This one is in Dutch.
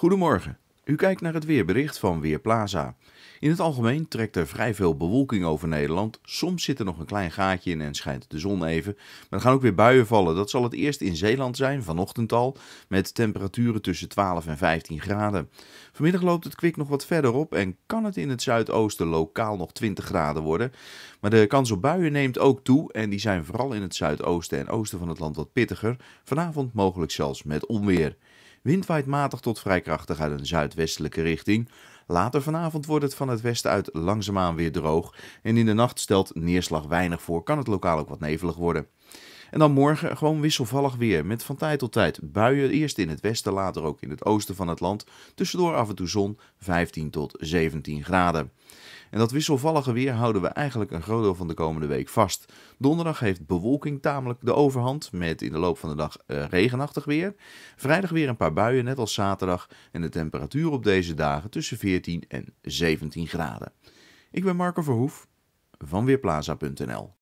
Goedemorgen. U kijkt naar het weerbericht van Weerplaza. In het algemeen trekt er vrij veel bewolking over Nederland. Soms zit er nog een klein gaatje in en schijnt de zon even. Maar er gaan ook weer buien vallen. Dat zal het eerst in Zeeland zijn, vanochtend al, met temperaturen tussen 12 en 15 graden. Vanmiddag loopt het kwik nog wat verder op en kan het in het zuidoosten lokaal nog 20 graden worden. Maar de kans op buien neemt ook toe en die zijn vooral in het zuidoosten en oosten van het land wat pittiger. Vanavond mogelijk zelfs met onweer. Wind waait matig tot vrij krachtig uit een zuidwestelijke richting. Later vanavond wordt het van het westen uit langzaamaan weer droog. En in de nacht stelt neerslag weinig voor, kan het lokaal ook wat nevelig worden. En dan morgen gewoon wisselvallig weer met van tijd tot tijd buien. Eerst in het westen, later ook in het oosten van het land. Tussendoor af en toe zon 15 tot 17 graden. En dat wisselvallige weer houden we eigenlijk een groot deel van de komende week vast. Donderdag heeft bewolking tamelijk de overhand, met in de loop van de dag eh, regenachtig weer. Vrijdag weer een paar buien, net als zaterdag. En de temperatuur op deze dagen tussen 14 en 17 graden. Ik ben Marco Verhoef van Weerplaza.nl